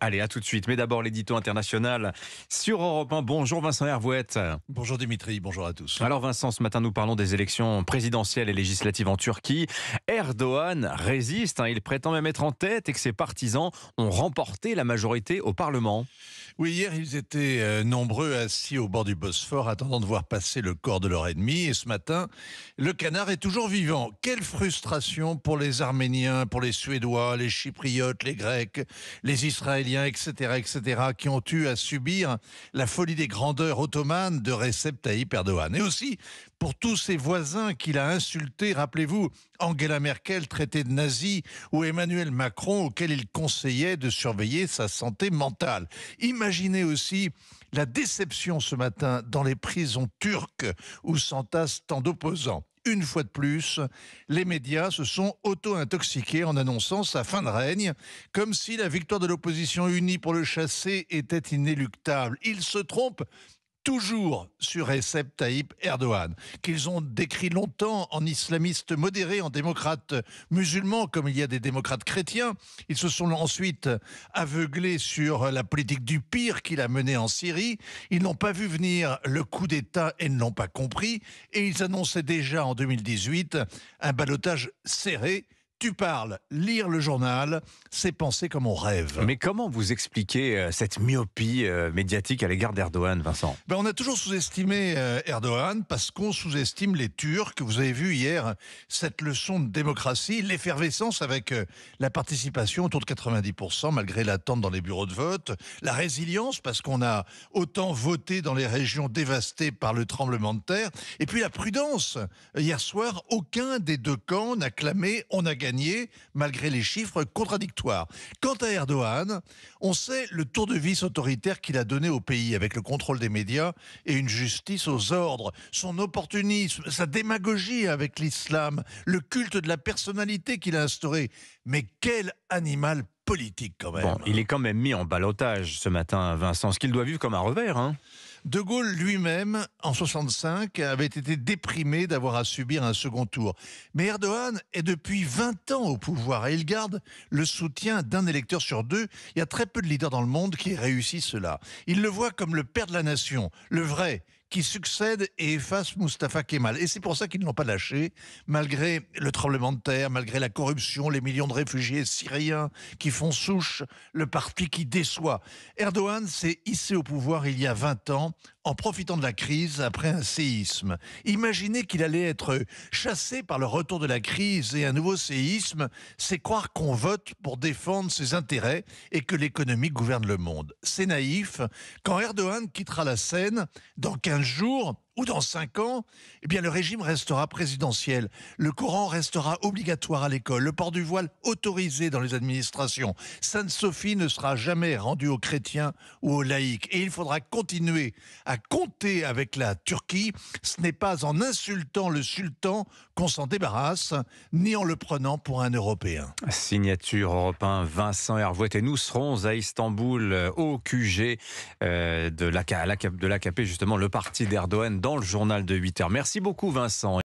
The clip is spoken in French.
allez, à tout de suite. Mais d'abord, l'édito international sur Europe 1. Bonjour Vincent Hervouette. Bonjour Dimitri, bonjour à tous. Alors Vincent, ce matin, nous parlons des élections présidentielles et législatives en Turquie. Erdogan résiste, hein. il prétend même être en tête et que ses partisans ont remporté la majorité au Parlement. Oui, hier, ils étaient euh, nombreux assis au bord du Bosphore, attendant de voir passer le corps de leur ennemi. Et ce matin, le canard est toujours vivant. Quelle frustration pour les Arméniens, pour les Suédois, les Chypriotes, les Grecs, les Israéliens Israéliens, etc., etc., qui ont eu à subir la folie des grandeurs ottomanes de Recep Tayyip Erdogan. Et aussi pour tous ses voisins qu'il a insultés, rappelez-vous, Angela Merkel traitée de nazi ou Emmanuel Macron auquel il conseillait de surveiller sa santé mentale. Imaginez aussi la déception ce matin dans les prisons turques où s'entassent tant d'opposants une fois de plus, les médias se sont auto-intoxiqués en annonçant sa fin de règne, comme si la victoire de l'opposition unie pour le chasser était inéluctable. Ils se trompent toujours sur Recep Tayyip Erdogan, qu'ils ont décrit longtemps en islamiste modéré, en démocrate musulman comme il y a des démocrates chrétiens. Ils se sont ensuite aveuglés sur la politique du pire qu'il a menée en Syrie. Ils n'ont pas vu venir le coup d'État et ne l'ont pas compris. Et ils annonçaient déjà en 2018 un balotage serré tu parles, lire le journal, c'est penser comme on rêve. Mais comment vous expliquez euh, cette myopie euh, médiatique à l'égard d'Erdogan, Vincent ben, On a toujours sous-estimé euh, Erdogan parce qu'on sous-estime les Turcs. Vous avez vu hier cette leçon de démocratie, l'effervescence avec la participation autour de 90% malgré l'attente dans les bureaux de vote, la résilience parce qu'on a autant voté dans les régions dévastées par le tremblement de terre, et puis la prudence. Hier soir, aucun des deux camps n'a clamé on a gagné malgré les chiffres contradictoires. Quant à Erdogan, on sait le tour de vis autoritaire qu'il a donné au pays, avec le contrôle des médias et une justice aux ordres, son opportunisme, sa démagogie avec l'islam, le culte de la personnalité qu'il a instauré. Mais quel animal politique quand même. Bon, il est quand même mis en balotage ce matin, Vincent, ce qu'il doit vivre comme un revers. Hein de Gaulle lui-même, en 65, avait été déprimé d'avoir à subir un second tour. Mais Erdogan est depuis 20 ans au pouvoir et il garde le soutien d'un électeur sur deux. Il y a très peu de leaders dans le monde qui réussissent cela. Il le voit comme le père de la nation, le vrai qui succède et efface Mustafa Kemal. Et c'est pour ça qu'ils n'ont pas lâché, malgré le tremblement de terre, malgré la corruption, les millions de réfugiés syriens qui font souche, le parti qui déçoit. Erdogan s'est hissé au pouvoir il y a 20 ans en profitant de la crise après un séisme. Imaginez qu'il allait être chassé par le retour de la crise et un nouveau séisme, c'est croire qu'on vote pour défendre ses intérêts et que l'économie gouverne le monde. C'est naïf. Quand Erdogan quittera la scène, dans 15 jour ou dans cinq ans, eh bien le régime restera présidentiel. Le Coran restera obligatoire à l'école, le port du voile autorisé dans les administrations. Sainte Sophie ne sera jamais rendue aux chrétiens ou aux laïcs. Et il faudra continuer à compter avec la Turquie. Ce n'est pas en insultant le sultan qu'on s'en débarrasse, ni en le prenant pour un Européen. Signature européen Vincent Hervouet et nous serons à Istanbul euh, au QG euh, de l'AKP, justement le parti d'Erdogan dans le journal de 8h. Merci beaucoup Vincent.